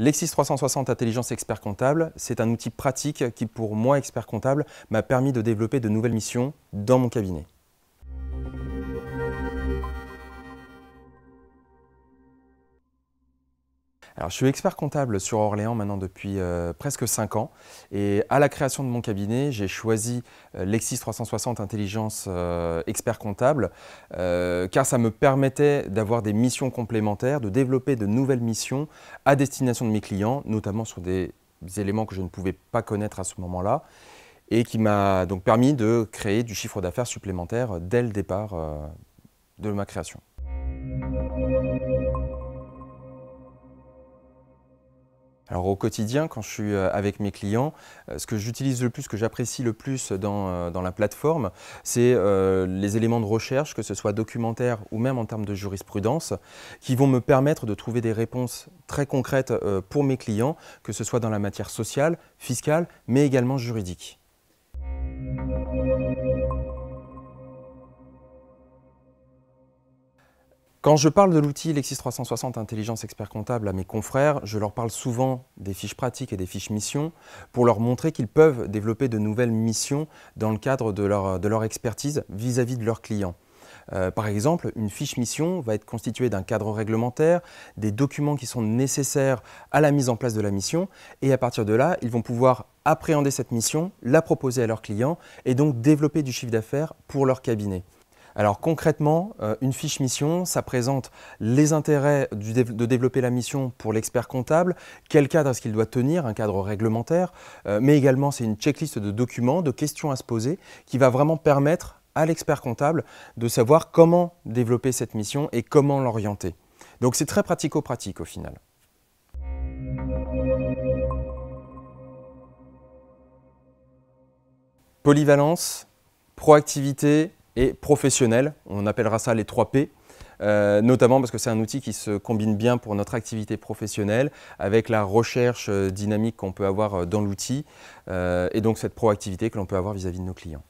Lexis 360 Intelligence Expert Comptable, c'est un outil pratique qui, pour moi, expert comptable, m'a permis de développer de nouvelles missions dans mon cabinet. je suis expert comptable sur Orléans maintenant depuis euh, presque 5 ans et à la création de mon cabinet, j'ai choisi euh, Lexis 360 Intelligence euh, expert comptable car ça me permettait d'avoir des missions complémentaires, de développer de nouvelles missions à destination de mes clients, notamment sur des éléments que je ne pouvais pas connaître à ce moment-là et qui m'a donc permis de créer du chiffre d'affaires supplémentaire dès le départ de ma création. Alors au quotidien, quand je suis euh, avec mes clients, euh, ce que j'utilise le plus, ce que j'apprécie le plus euh, dans, dans la plateforme, c'est les éléments de recherche, que ce soit documentaire ou même en termes de jurisprudence, qui vont me permettre de trouver des réponses très concrètes pour mes clients, que ce soit dans la matière sociale, fiscale, mais également juridique. Quand je parle de l'outil Lexis 360 Intelligence Expert Comptable à mes confrères, je leur parle souvent des fiches pratiques et des fiches missions pour leur montrer qu'ils peuvent développer de nouvelles missions dans le cadre de leur, expertise vis-à-vis de leurs clients. Euh, par exemple, une fiche mission va être constituée d'un cadre réglementaire, des documents qui sont nécessaires à la mise en place de la mission, et à partir de là, ils vont pouvoir appréhender cette mission, la proposer à leurs clients, et donc développer du chiffre d'affaires pour leur cabinet. Alors concrètement, euh, une fiche mission, ça présente les intérêts de développer la mission pour l'expert comptable, quel cadre est-ce qu'il doit tenir, un cadre réglementaire, euh, mais également c'est une checklist de documents, de questions à se poser, qui va vraiment permettre à l'expert comptable de savoir comment développer cette mission et comment l'orienter. Donc c'est très pratico-pratique au final. Polyvalence, proactivité, et professionnel. On appellera ça les 3 P. Euh, notamment parce que c'est un outil qui se combine bien pour notre activité professionnelle avec la recherche euh, dynamique qu'on peut avoir euh, dans l'outil et donc cette proactivité que l'on peut avoir vis à -vis de nos clients.